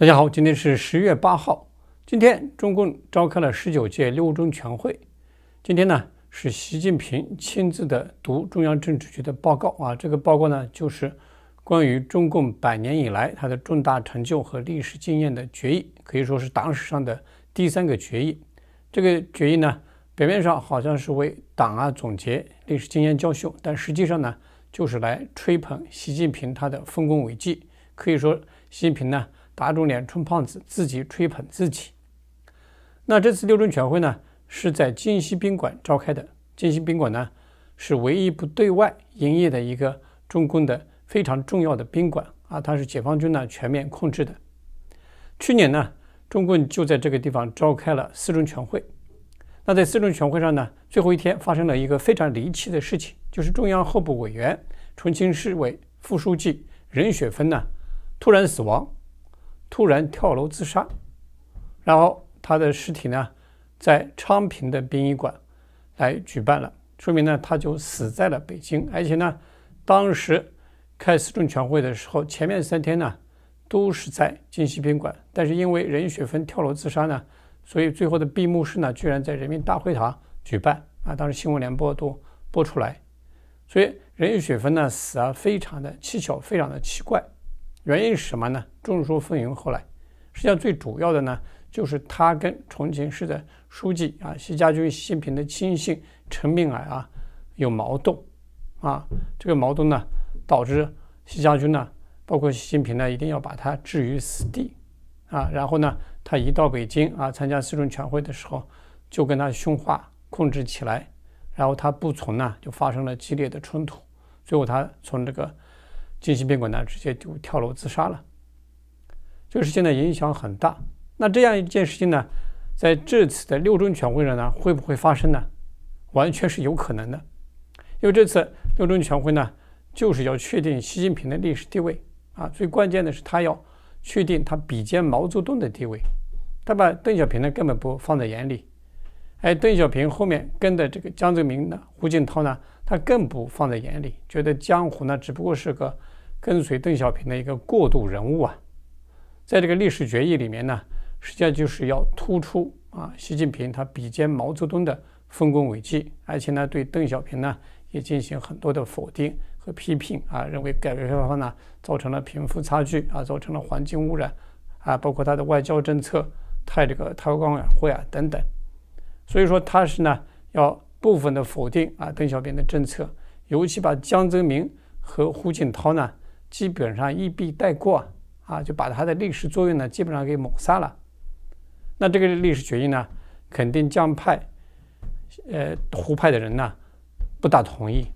大家好，今天是十月八号。今天中共召开了十九届六中全会。今天呢是习近平亲自的读中央政治局的报告啊。这个报告呢就是关于中共百年以来它的重大成就和历史经验的决议，可以说是党史上的第三个决议。这个决议呢表面上好像是为党啊总结历史经验教训，但实际上呢就是来吹捧习近平他的丰功伟绩。可以说习近平呢。打肿脸充胖子，自己吹捧自己。那这次六中全会呢，是在金溪宾馆召开的。金溪宾馆呢，是唯一不对外营业的一个中共的非常重要的宾馆啊，它是解放军呢全面控制的。去年呢，中共就在这个地方召开了四中全会。那在四中全会上呢，最后一天发生了一个非常离奇的事情，就是中央候补委员、重庆市委副书记任雪峰呢，突然死亡。突然跳楼自杀，然后他的尸体呢，在昌平的殡仪馆来举办了，说明呢他就死在了北京，而且呢，当时开四中全会的时候，前面三天呢都是在京西宾馆，但是因为任雪芬跳楼自杀呢，所以最后的闭幕式呢居然在人民大会堂举办啊，当时新闻联播都播出来，所以任雪芬呢死啊非常的蹊跷，非常的奇怪。原因是什么呢？众说纷纭。后来，实际上最主要的呢，就是他跟重庆市的书记啊，习家军、习近平的亲信陈敏尔啊有矛盾，啊，这个矛盾呢，导致习家军呢，包括习近平呢，一定要把他置于死地，啊，然后呢，他一到北京啊，参加四中全会的时候，就跟他训话，控制起来，然后他不从呢，就发生了激烈的冲突，最后他从这个。金星宾馆呢，直接就跳楼自杀了。这个事情影响很大。那这样一件事情呢，在这次的六中全会上呢，会不会发生呢？完全是有可能的。因为这次六中全会呢，就是要确定习近平的历史地位啊，最关键的是他要确定他比肩毛泽东的地位。他把邓小平呢，根本不放在眼里。哎，邓小平后面跟的这个江泽民呢、胡锦涛呢，他更不放在眼里，觉得江湖呢只不过是个跟随邓小平的一个过渡人物啊。在这个历史决议里面呢，实际上就是要突出啊，习近平他比肩毛泽东的丰功伟绩，而且呢对邓小平呢也进行很多的否定和批评啊，认为改革开放呢造成了贫富差距啊，造成了环境污染啊，包括他的外交政策太这个韬光养晦啊等等。所以说他是呢，要部分的否定啊邓小平的政策，尤其把江泽民和胡锦涛呢，基本上一笔带过啊，就把他的历史作用呢，基本上给抹杀了。那这个历史决议呢，肯定江派、呃胡派的人呢，不大同意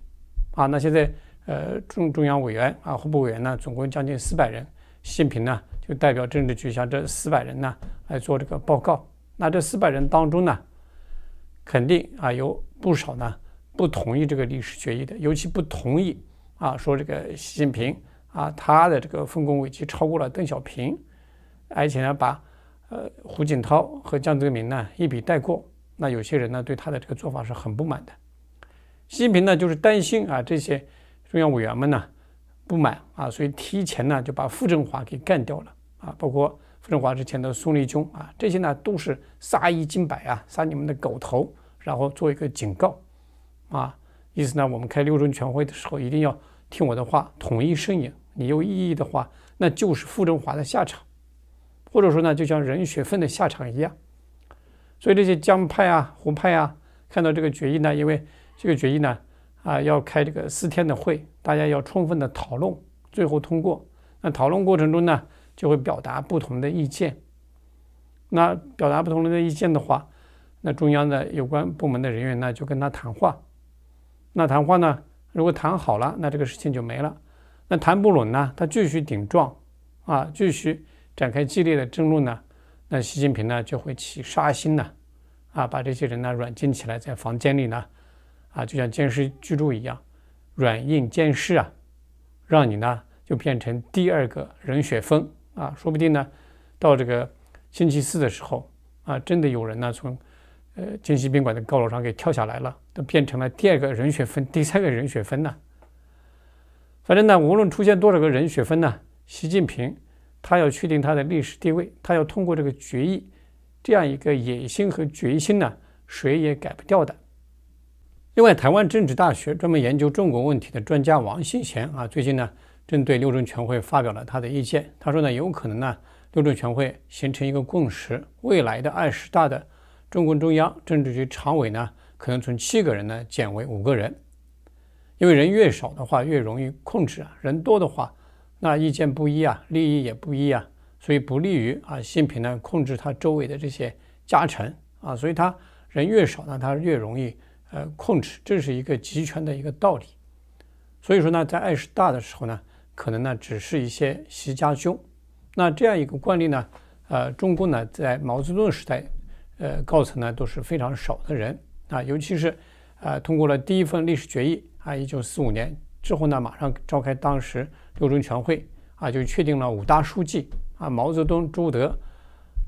啊。那现在呃中中央委员啊，候补委员呢，总共将近四百人，习近平呢就代表政治局向这四百人呢，来做这个报告。那这四百人当中呢，肯定啊，有不少呢不同意这个历史决议的，尤其不同意啊，说这个习近平啊，他的这个丰功伟绩超过了邓小平，而且呢把呃胡锦涛和江泽民呢一笔带过。那有些人呢对他的这个做法是很不满的。习近平呢就是担心啊这些中央委员们呢不满啊，所以提前呢就把傅政华给干掉了啊，包括。傅政华之前的宋立军啊，这些呢都是杀一儆百啊，杀你们的狗头，然后做一个警告，啊，意思呢，我们开六中全会的时候一定要听我的话，统一声音。你有异议的话，那就是傅政华的下场，或者说呢，就像任雪芬的下场一样。所以这些江派啊、湖派啊，看到这个决议呢，因为这个决议呢，啊，要开这个四天的会，大家要充分的讨论，最后通过。那讨论过程中呢？就会表达不同的意见。那表达不同的意见的话，那中央的有关部门的人员呢，就跟他谈话。那谈话呢，如果谈好了，那这个事情就没了。那谈不拢呢，他继续顶撞，啊，继续展开激烈的争论呢。那习近平呢，就会起杀心呢，啊，把这些人呢软禁起来，在房间里呢，啊，就像监视居住一样，软硬兼施啊，让你呢就变成第二个任雪峰。啊，说不定呢，到这个星期四的时候，啊，真的有人呢从，呃，京西宾馆的高楼上给跳下来了，都变成了第二个人血分，第三个人血分呢。反正呢，无论出现多少个人血分呢，习近平他要确定他的历史地位，他要通过这个决议，这样一个野心和决心呢，谁也改不掉的。另外，台湾政治大学专门研究中国问题的专家王信贤啊，最近呢。针对六中全会发表了他的意见。他说呢，有可能呢，六中全会形成一个共识，未来的二十大的中共中央政治局常委呢，可能从七个人呢减为五个人，因为人越少的话越容易控制啊，人多的话那意见不一啊，利益也不一啊，所以不利于啊习近平呢控制他周围的这些家臣啊，所以他人越少呢，他越容易呃控制，这是一个集权的一个道理。所以说呢，在二十大的时候呢。可能呢，只是一些习家军。那这样一个惯例呢，呃，中共呢在毛泽东时代，呃，高层呢都是非常少的人。啊，尤其是，呃，通过了第一份历史决议啊，一九四五年之后呢，马上召开当时六中全会啊，就确定了五大书记啊，毛泽东、朱德、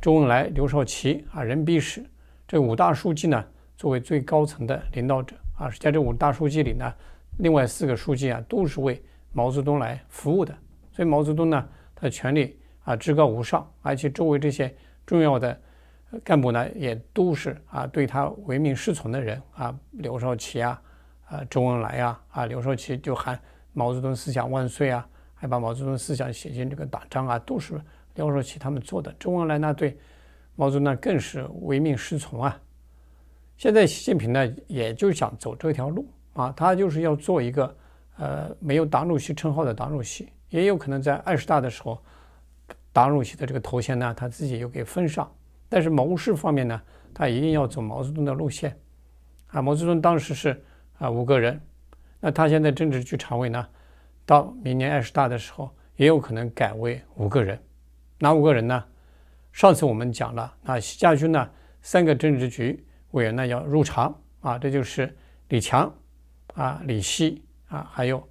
周恩来、刘少奇啊，人必时这五大书记呢作为最高层的领导者啊。在这五大书记里呢，另外四个书记啊都是为。毛泽东来服务的，所以毛泽东呢，他的权力啊至高无上，而且周围这些重要的干部呢，也都是啊对他唯命是从的人啊，刘少奇啊，啊，周恩来啊，啊，刘少奇就喊毛泽东思想万岁啊，还把毛泽东思想写进这个党章啊，都是刘少奇他们做的。周恩来呢，对毛泽东呢更是唯命是从啊。现在习近平呢，也就想走这条路啊，他就是要做一个。呃，没有党主席称号的党主席，也有可能在二十大的时候，党主席的这个头衔呢，他自己又给封上。但是谋事方面呢，他一定要走毛泽东的路线，啊，毛泽东当时是啊五个人，那他现在政治局常委呢，到明年二十大的时候，也有可能改为五个人，哪五个人呢？上次我们讲了，那习家军呢，三个政治局委员呢要入常，啊，这就是李强，啊，李希。啊，还有，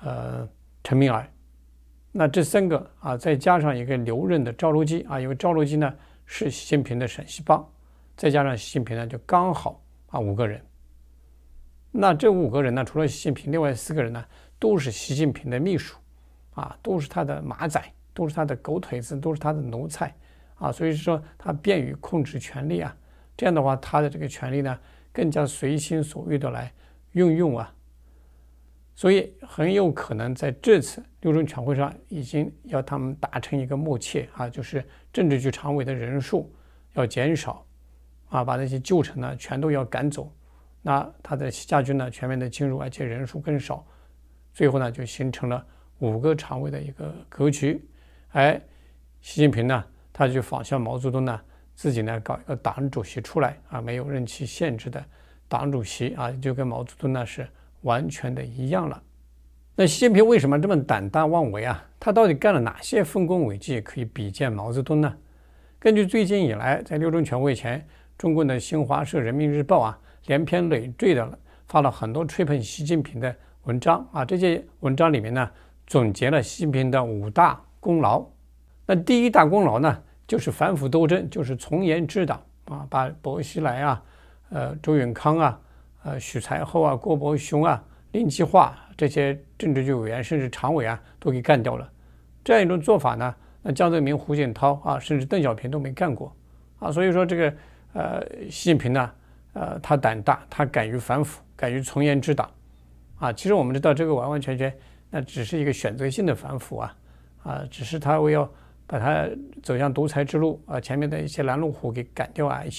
呃，陈明儿，那这三个啊，再加上一个留任的赵罗基啊，因为赵罗基呢是习近平的陕西帮，再加上习近平呢就刚好啊五个人。那这五个人呢，除了习近平，另外四个人呢都是习近平的秘书，啊，都是他的马仔，都是他的狗腿子，都是他的奴才，啊，所以说他便于控制权力啊，这样的话他的这个权力呢更加随心所欲的来运用啊。所以很有可能在这次六中全会上，已经要他们达成一个默契啊，就是政治局常委的人数要减少，啊，把那些旧臣呢全都要赶走，那他的家军呢全面的进入，而且人数更少，最后呢就形成了五个常委的一个格局。哎，习近平呢他就仿效毛泽东呢，自己呢搞一个党主席出来啊，没有任期限制的党主席啊，就跟毛泽东呢是。完全的一样了。那习近平为什么这么胆大妄为啊？他到底干了哪些丰功伟绩可以比肩毛泽东呢？根据最近以来在六中全会前，中国的新华社、人民日报啊，连篇累赘的发了很多吹捧习近平的文章啊。这些文章里面呢，总结了习近平的五大功劳。那第一大功劳呢，就是反腐斗争，就是从严治党啊，把薄熙来啊，呃，周永康啊。呃，许才厚啊，郭伯雄啊，林计化这些政治局委员，甚至常委啊，都给干掉了。这样一种做法呢，那江泽民、胡锦涛啊，甚至邓小平都没干过啊。所以说这个呃，习近平呢，呃，他胆大，他敢于反腐，敢于从严治党啊。其实我们知道，这个完完全全那只是一个选择性的反腐啊啊，只是他为要把他走向独裁之路啊前面的一些拦路虎给赶掉而已。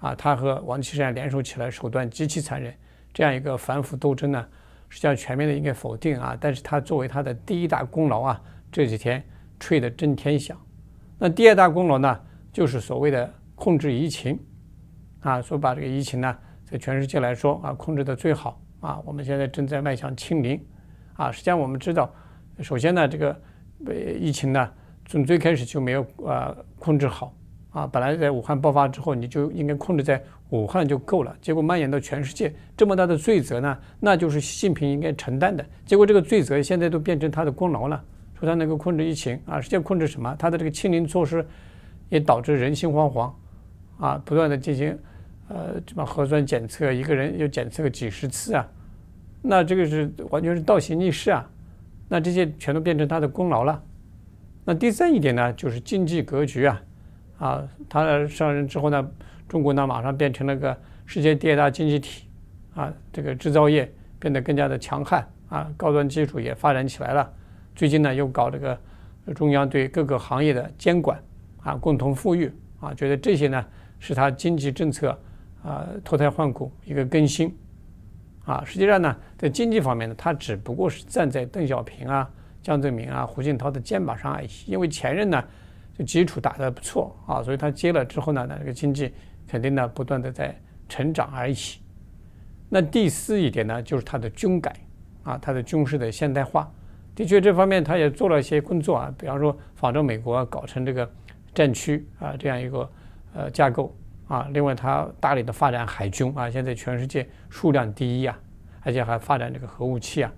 啊，他和王岐山联手起来，手段极其残忍。这样一个反腐斗争呢，实际上全面的应该否定啊。但是，他作为他的第一大功劳啊，这几天吹得震天响。那第二大功劳呢，就是所谓的控制疫情啊，说把这个疫情呢，在全世界来说啊，控制得最好啊。我们现在正在迈向清零啊。实际上，我们知道，首先呢，这个疫情呢，从最开始就没有啊控制好。啊，本来在武汉爆发之后，你就应该控制在武汉就够了，结果蔓延到全世界，这么大的罪责呢，那就是习近平应该承担的。结果这个罪责现在都变成他的功劳了，说他能够控制疫情啊，实际上控制什么？他的这个清零措施也导致人心惶惶啊，不断的进行呃什么核酸检测，一个人要检测个几十次啊，那这个是完全是倒行逆施啊，那这些全都变成他的功劳了。那第三一点呢，就是经济格局啊。啊，他上任之后呢，中国呢马上变成了个世界第二大经济体，啊，这个制造业变得更加的强悍，啊，高端技术也发展起来了。最近呢又搞这个中央对各个行业的监管，啊，共同富裕，啊，觉得这些呢是他经济政策啊脱胎换骨一个更新，啊，实际上呢在经济方面呢他只不过是站在邓小平啊、江泽民啊、胡锦涛的肩膀上而已，因为前任呢。这基础打得不错啊，所以它接了之后呢，那这个经济肯定呢不断的在成长而已。那第四一点呢，就是它的军改啊，它的军事的现代化，的确这方面它也做了一些工作啊，比方说仿照美国搞成这个战区啊这样一个呃架构啊，另外它大力的发展海军啊，现在全世界数量第一啊，而且还发展这个核武器啊，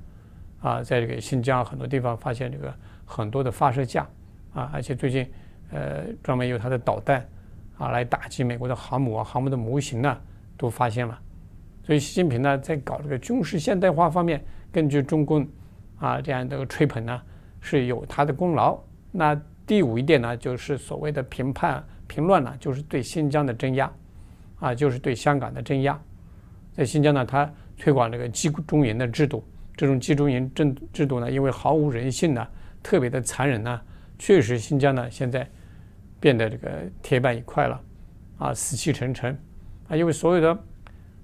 啊，在这个新疆很多地方发现这个很多的发射架啊，而且最近。呃，专门有它的导弹啊，来打击美国的航母啊，航母的模型呢，都发现了。所以习近平呢，在搞这个军事现代化方面，根据中共啊这样的吹捧呢，是有他的功劳。那第五一点呢，就是所谓的评判评乱呢，就是对新疆的镇压啊，就是对香港的镇压。在新疆呢，他推广这个集中营的制度，这种集中营制制度呢，因为毫无人性呢，特别的残忍呢，确实新疆呢现在。变得这个铁板一块了，啊，死气沉沉，啊，因为所有的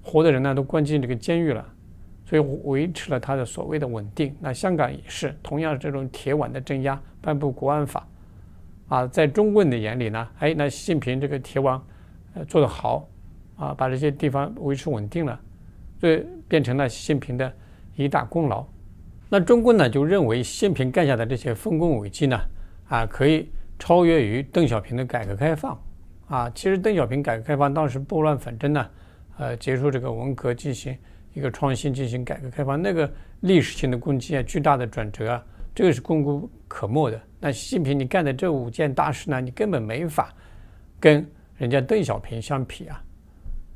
活的人呢都关进这个监狱了，所以维持了他的所谓的稳定。那香港也是同样这种铁腕的镇压，颁布国安法，啊，在中共的眼里呢，哎，那习近平这个铁腕做得好，啊，把这些地方维持稳定了，所以变成了习近平的一大功劳。那中共呢就认为习近平干下的这些丰功伟绩呢，啊，可以。超越于邓小平的改革开放，啊，其实邓小平改革开放当时拨乱反正呢，呃，结束这个文革，进行一个创新，进行改革开放，那个历史性的攻击啊，巨大的转折啊，这个是功不可没的。那习近平你干的这五件大事呢，你根本没法跟人家邓小平相比啊。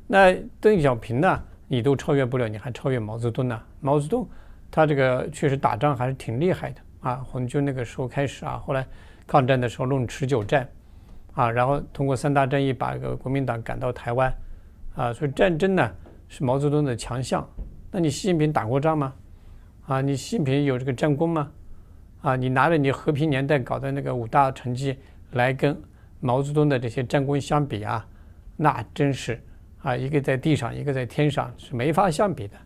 那邓小平呢，你都超越不了，你还超越毛泽东呢？毛泽东他这个确实打仗还是挺厉害的啊，红军那个时候开始啊，后来。抗战的时候弄持久战，啊，然后通过三大战役把个国民党赶到台湾，啊，所以战争呢是毛泽东的强项。那你习近平打过仗吗？啊，你习近平有这个战功吗？啊，你拿着你和平年代搞的那个五大成绩来跟毛泽东的这些战功相比啊，那真是啊，一个在地上，一个在天上，是没法相比的。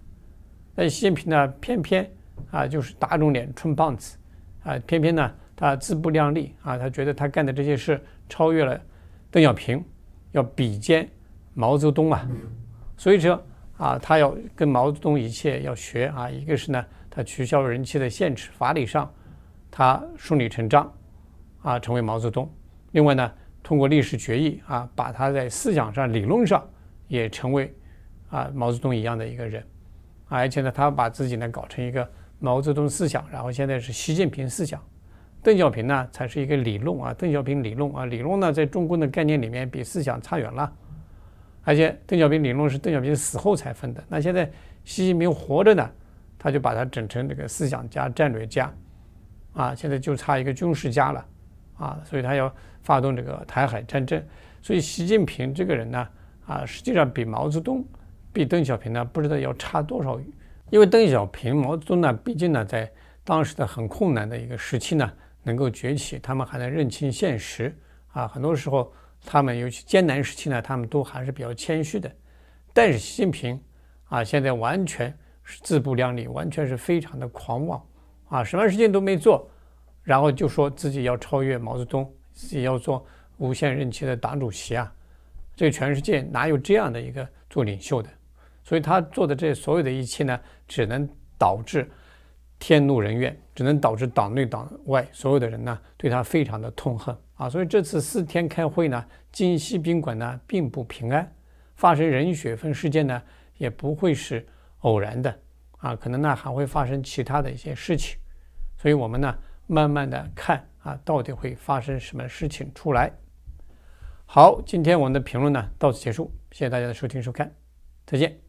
那习近平呢，偏偏啊就是打肿脸充胖子，啊，偏偏呢。他自不量力啊！他觉得他干的这些事超越了邓小平，要比肩毛泽东啊！所以说啊，他要跟毛泽东一切要学啊。一个是呢，他取消任期的限制，法理上他顺理成章啊，成为毛泽东。另外呢，通过历史决议啊，把他在思想上、理论上也成为啊毛泽东一样的一个人。而且呢，他把自己呢搞成一个毛泽东思想，然后现在是习近平思想。邓小平呢才是一个理论啊，邓小平理论啊，理论呢在中共的概念里面比思想差远了，而且邓小平理论是邓小平死后才分的。那现在习近平活着呢，他就把他整成这个思想家、战略家，啊，现在就差一个军事家了，啊，所以他要发动这个台海战争。所以习近平这个人呢，啊，实际上比毛泽东、比邓小平呢不知道要差多少因为邓小平、毛泽东呢，毕竟呢在当时的很困难的一个时期呢。能够崛起，他们还能认清现实啊！很多时候，他们尤其艰难时期呢，他们都还是比较谦虚的。但是习近平啊，现在完全是自不量力，完全是非常的狂妄啊！什么事情都没做，然后就说自己要超越毛泽东，自己要做无限任期的党主席啊！这全世界哪有这样的一个做领袖的？所以他做的这所有的一切呢，只能导致天怒人怨。只能导致党内党外所有的人呢对他非常的痛恨啊，所以这次四天开会呢，金西宾馆呢并不平安，发生人血分事件呢也不会是偶然的啊，可能呢还会发生其他的一些事情，所以我们呢慢慢的看啊，到底会发生什么事情出来。好，今天我们的评论呢到此结束，谢谢大家的收听收看，再见。